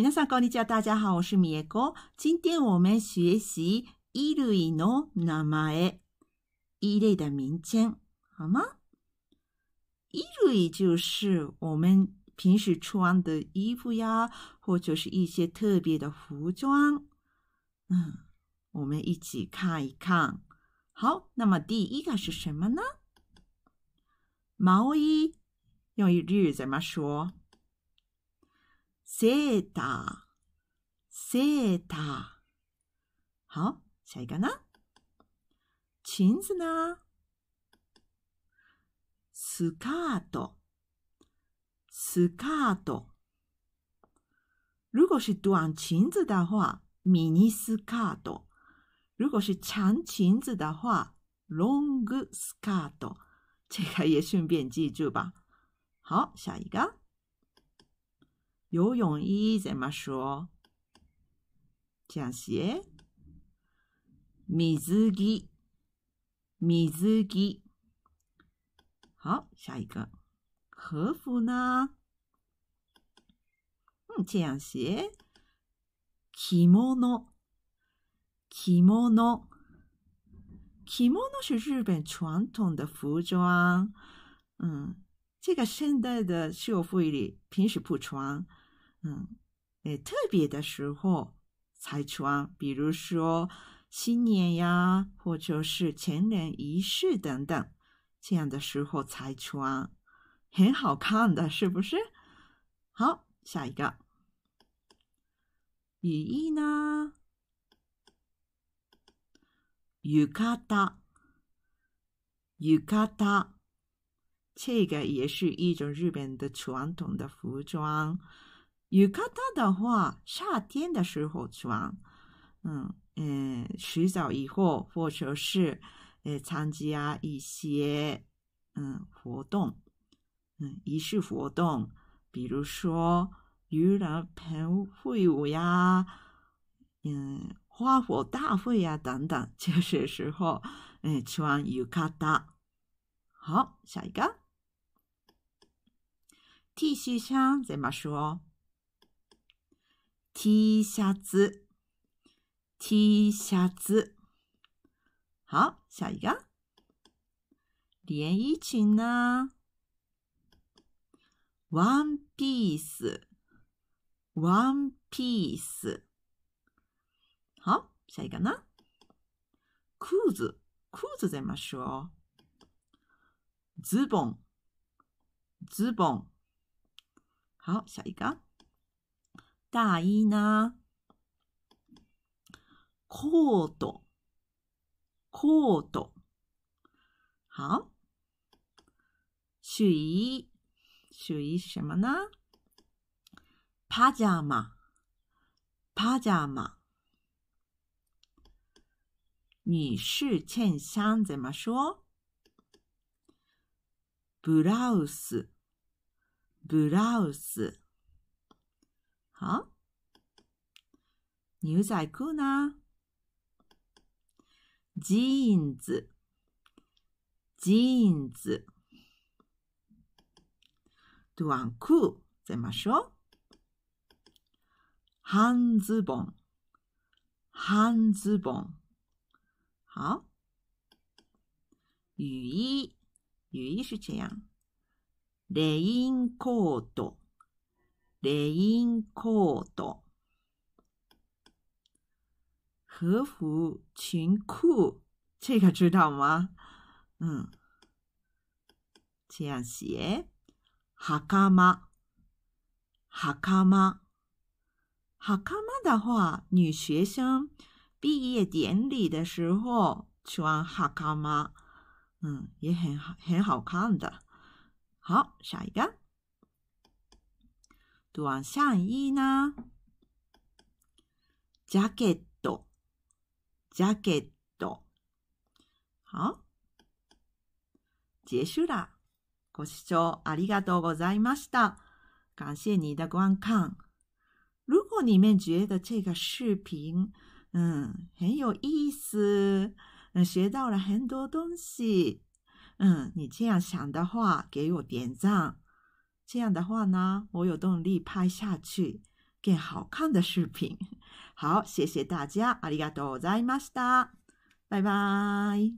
皆さんこんにちは。大家好，我是美穂。今天我们学习衣類の名前，衣類的名称，好吗？衣類就是我们平时穿的衣服呀，或者是一些特别的服装。嗯，我们一起看一看。好，那么第一个是什么呢？毛衣用日语怎么说？セーター、セーター。好，下一个呢？裙子呢？スカート、スカート。如果是短裙子的话，ミニスカート。如果是长裙子的话，ロングスカート。这个也顺便记住吧。好，下一个。游泳衣怎么说？这样米水着米水着好，下一个和服呢？嗯，这样 o 着 i 着 o 着 o 是日本传统的服装。嗯，这个现代的社会里，平时不穿。嗯，特别的时候才穿，比如说新年呀，或者是成人仪式等等这样的时候才穿，很好看的，是不是？好，下一个，咦，呢？浴衣、浴衣，这个也是一种日本的传统的服装。浴衣的话，夏天的时候穿，嗯嗯，洗澡以后，或者是呃参加一些嗯活动，嗯，仪式活动，比如说鱼人喷舞呀，嗯，花火大会呀等等，就 是时候诶穿浴衣。好，下一个 T 恤衫怎么说？T 恤，T 子。好，下一个，连衣裙呢？One Piece，One Piece，好，下一个呢？裤子，裤子怎么说？ズボン，ズボン，好，下一个。だいいな、コート、コート、好。属于，属于什么呢？パジャマ、パジャマ、女士衬衫怎么说？ブラウス、ブラウス。啊，牛仔裤な。ジーンズ。ジー e a n s j e a ンクーゼましょう。ハズボン、半ズボン。はユイ、ユイシュチレインコート、连衣裤、和服裙裤，这个知道吗？嗯，这样写。哈卡玛，哈卡玛，哈卡玛的话，女学生毕业典礼的时候穿哈卡玛，嗯，也很好，很好看的。好，下一个。短上衣呢？jacket j a c k 好，结束啦。ご視聴ありがとうございました。感谢你的观看。如果你们觉得这个视频，嗯，很有意思，嗯，学到了很多东西，嗯，你这样想的话，给我点赞。这样的话呢，我有动力拍下去更好看的视频。好，谢谢大家，阿里嘎多，ざい马斯达，拜拜。